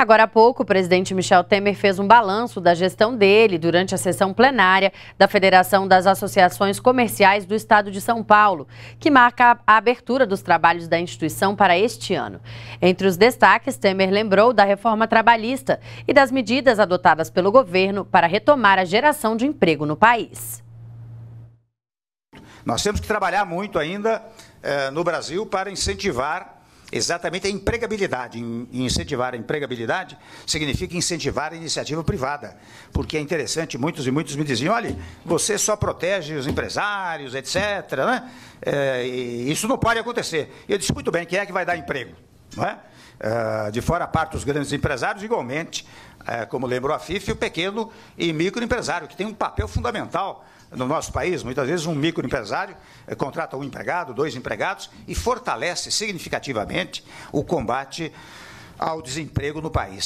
Agora há pouco, o presidente Michel Temer fez um balanço da gestão dele durante a sessão plenária da Federação das Associações Comerciais do Estado de São Paulo, que marca a abertura dos trabalhos da instituição para este ano. Entre os destaques, Temer lembrou da reforma trabalhista e das medidas adotadas pelo governo para retomar a geração de emprego no país. Nós temos que trabalhar muito ainda eh, no Brasil para incentivar Exatamente, a empregabilidade. Incentivar a empregabilidade significa incentivar a iniciativa privada, porque é interessante, muitos e muitos me diziam, olha, você só protege os empresários, etc. Né? É, isso não pode acontecer. Eu disse, muito bem, quem é que vai dar emprego? Não é? Ah, de fora a parte os grandes empresários, igualmente, é, como lembrou a fifi o pequeno e microempresário, que tem um papel fundamental no nosso país. Muitas vezes um microempresário eh, contrata um empregado, dois empregados e fortalece significativamente o combate ao desemprego no país.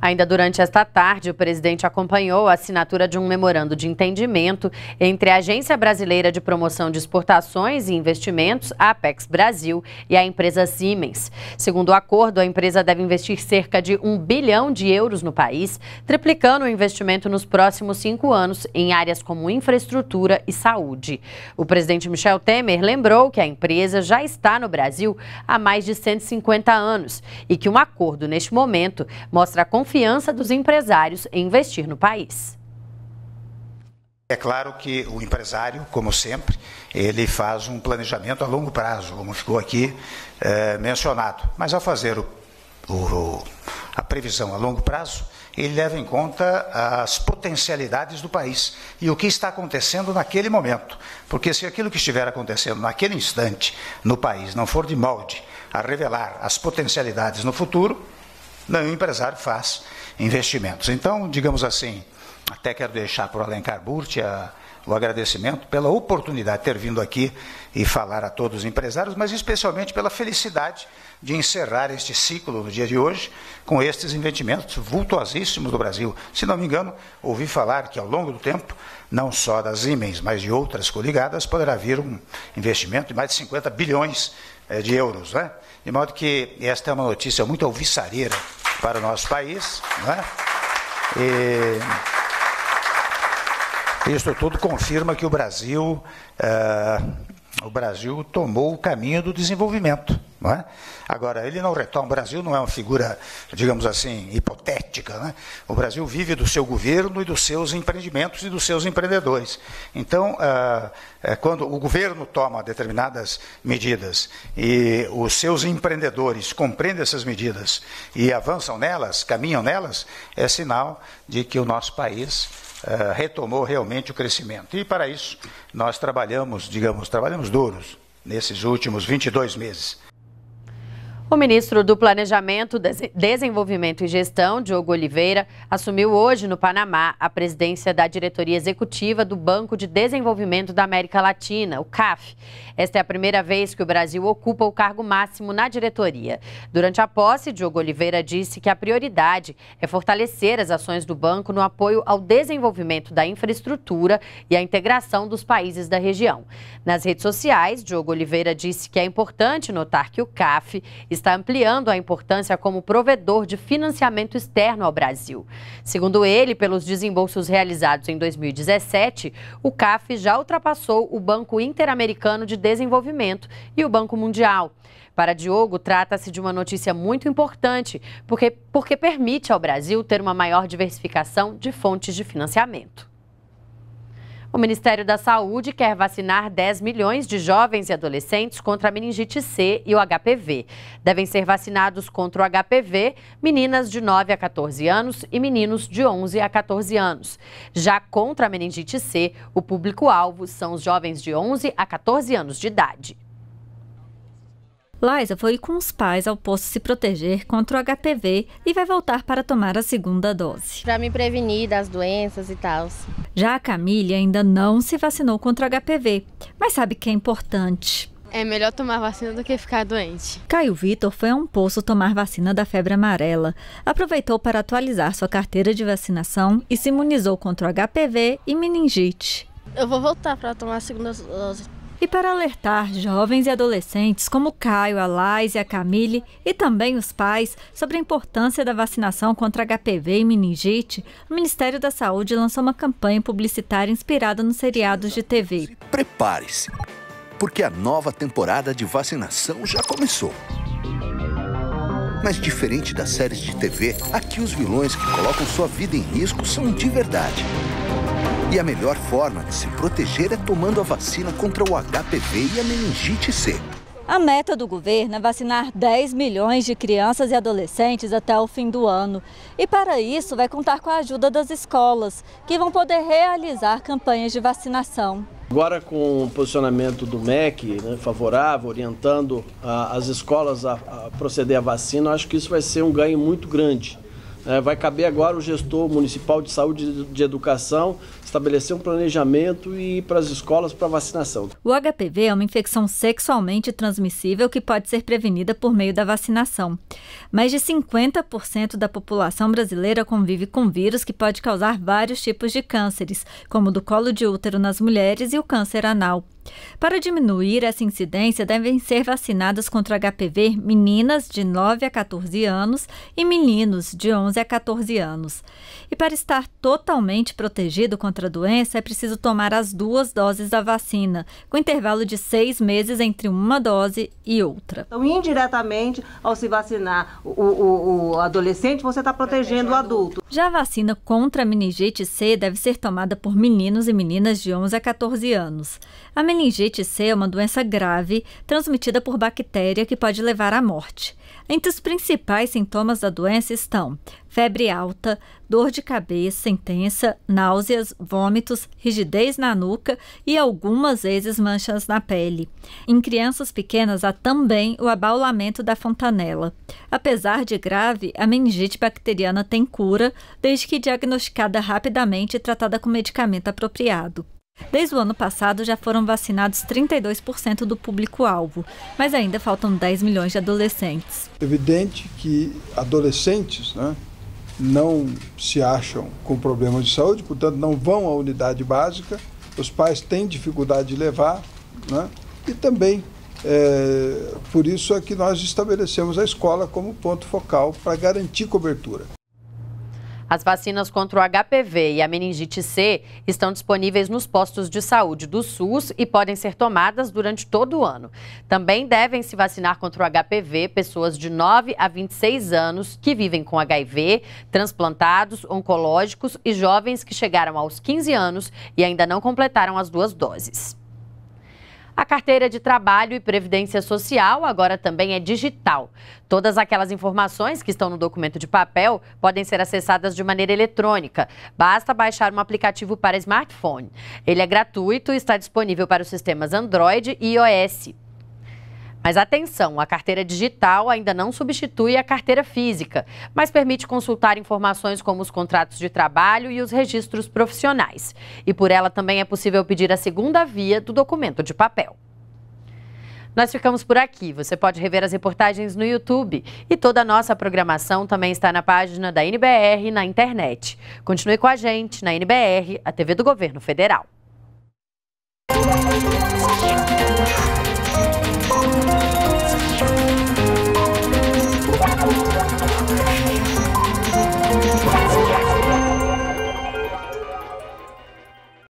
Ainda durante esta tarde, o presidente acompanhou a assinatura de um memorando de entendimento entre a Agência Brasileira de Promoção de Exportações e Investimentos, Apex Brasil, e a empresa Siemens. Segundo o acordo, a empresa deve investir cerca de 1 bilhão de euros no país, triplicando o investimento nos próximos cinco anos em áreas como infraestrutura e saúde. O presidente Michel Temer lembrou que a empresa já está no Brasil há mais de 150 anos e que um acordo neste momento mostra a confiança dos empresários em investir no país. É claro que o empresário, como sempre, ele faz um planejamento a longo prazo, como ficou aqui é, mencionado. Mas ao fazer o, o, a previsão a longo prazo, ele leva em conta as potencialidades do país e o que está acontecendo naquele momento. Porque se aquilo que estiver acontecendo naquele instante no país não for de molde a revelar as potencialidades no futuro, não, o empresário faz investimentos. Então, digamos assim, até quero deixar para o Alencar Burti a, o agradecimento pela oportunidade de ter vindo aqui e falar a todos os empresários, mas especialmente pela felicidade de encerrar este ciclo no dia de hoje com estes investimentos vultuosíssimos do Brasil. Se não me engano, ouvi falar que ao longo do tempo, não só das Imens, mas de outras coligadas, poderá vir um investimento de mais de 50 bilhões é, de euros. Né? De modo que esta é uma notícia muito alviçareira para o nosso país. Né? E isso tudo confirma que o Brasil, eh, o Brasil tomou o caminho do desenvolvimento. É? Agora, ele não retoma. O Brasil não é uma figura, digamos assim, hipotética. Né? O Brasil vive do seu governo e dos seus empreendimentos e dos seus empreendedores. Então, ah, é quando o governo toma determinadas medidas e os seus empreendedores compreendem essas medidas e avançam nelas, caminham nelas, é sinal de que o nosso país ah, retomou realmente o crescimento. E para isso, nós trabalhamos, digamos, trabalhamos duros nesses últimos 22 meses. O ministro do Planejamento, Desenvolvimento e Gestão, Diogo Oliveira, assumiu hoje no Panamá a presidência da diretoria executiva do Banco de Desenvolvimento da América Latina, o CAF. Esta é a primeira vez que o Brasil ocupa o cargo máximo na diretoria. Durante a posse, Diogo Oliveira disse que a prioridade é fortalecer as ações do banco no apoio ao desenvolvimento da infraestrutura e à integração dos países da região. Nas redes sociais, Diogo Oliveira disse que é importante notar que o CAF está ampliando a importância como provedor de financiamento externo ao Brasil. Segundo ele, pelos desembolsos realizados em 2017, o CAF já ultrapassou o Banco Interamericano de Desenvolvimento e o Banco Mundial. Para Diogo, trata-se de uma notícia muito importante, porque, porque permite ao Brasil ter uma maior diversificação de fontes de financiamento. O Ministério da Saúde quer vacinar 10 milhões de jovens e adolescentes contra a meningite C e o HPV. Devem ser vacinados contra o HPV meninas de 9 a 14 anos e meninos de 11 a 14 anos. Já contra a meningite C, o público-alvo são os jovens de 11 a 14 anos de idade. Liza foi com os pais ao posto se proteger contra o HPV e vai voltar para tomar a segunda dose. Para me prevenir das doenças e tal. Já a Camille ainda não se vacinou contra HPV, mas sabe que é importante. É melhor tomar vacina do que ficar doente. Caio Vitor foi a um poço tomar vacina da febre amarela. Aproveitou para atualizar sua carteira de vacinação e se imunizou contra o HPV e meningite. Eu vou voltar para tomar a segunda dose e para alertar jovens e adolescentes como Caio, a Lais e a Camille e também os pais sobre a importância da vacinação contra HPV e meningite, o Ministério da Saúde lançou uma campanha publicitária inspirada nos seriados de TV. Prepare-se, porque a nova temporada de vacinação já começou. Mas diferente das séries de TV, aqui os vilões que colocam sua vida em risco são de verdade. E a melhor forma de se proteger é tomando a vacina contra o HPV e a meningite C. A meta do governo é vacinar 10 milhões de crianças e adolescentes até o fim do ano. E para isso, vai contar com a ajuda das escolas, que vão poder realizar campanhas de vacinação. Agora, com o posicionamento do MEC né, favorável, orientando a, as escolas a, a proceder à vacina, acho que isso vai ser um ganho muito grande. É, vai caber agora o gestor municipal de saúde e de educação estabelecer um planejamento e ir para as escolas para vacinação. O HPV é uma infecção sexualmente transmissível que pode ser prevenida por meio da vacinação. Mais de 50% da população brasileira convive com vírus que pode causar vários tipos de cânceres, como o do colo de útero nas mulheres e o câncer anal. Para diminuir essa incidência, devem ser vacinadas contra HPV meninas de 9 a 14 anos e meninos de 11 a 14 anos. E para estar totalmente protegido contra a doença, é preciso tomar as duas doses da vacina, com intervalo de seis meses entre uma dose e outra. Então, indiretamente, ao se vacinar o, o, o adolescente, você está protegendo o adulto. Já a vacina contra a meningite C deve ser tomada por meninos e meninas de 11 a 14 anos. A meningite C é uma doença grave transmitida por bactéria que pode levar à morte. Entre os principais sintomas da doença estão febre alta, dor de cabeça intensa, náuseas, vômitos, rigidez na nuca e algumas vezes manchas na pele. Em crianças pequenas há também o abaulamento da fontanela. Apesar de grave, a meningite bacteriana tem cura, desde que diagnosticada rapidamente e tratada com medicamento apropriado. Desde o ano passado já foram vacinados 32% do público-alvo, mas ainda faltam 10 milhões de adolescentes. É evidente que adolescentes né, não se acham com problemas de saúde, portanto, não vão à unidade básica, os pais têm dificuldade de levar, né, e também é, por isso é que nós estabelecemos a escola como ponto focal para garantir cobertura. As vacinas contra o HPV e a meningite C estão disponíveis nos postos de saúde do SUS e podem ser tomadas durante todo o ano. Também devem se vacinar contra o HPV pessoas de 9 a 26 anos que vivem com HIV, transplantados, oncológicos e jovens que chegaram aos 15 anos e ainda não completaram as duas doses. A carteira de trabalho e previdência social agora também é digital. Todas aquelas informações que estão no documento de papel podem ser acessadas de maneira eletrônica. Basta baixar um aplicativo para smartphone. Ele é gratuito e está disponível para os sistemas Android e iOS. Mas atenção, a carteira digital ainda não substitui a carteira física, mas permite consultar informações como os contratos de trabalho e os registros profissionais. E por ela também é possível pedir a segunda via do documento de papel. Nós ficamos por aqui. Você pode rever as reportagens no YouTube e toda a nossa programação também está na página da NBR na internet. Continue com a gente na NBR, a TV do Governo Federal.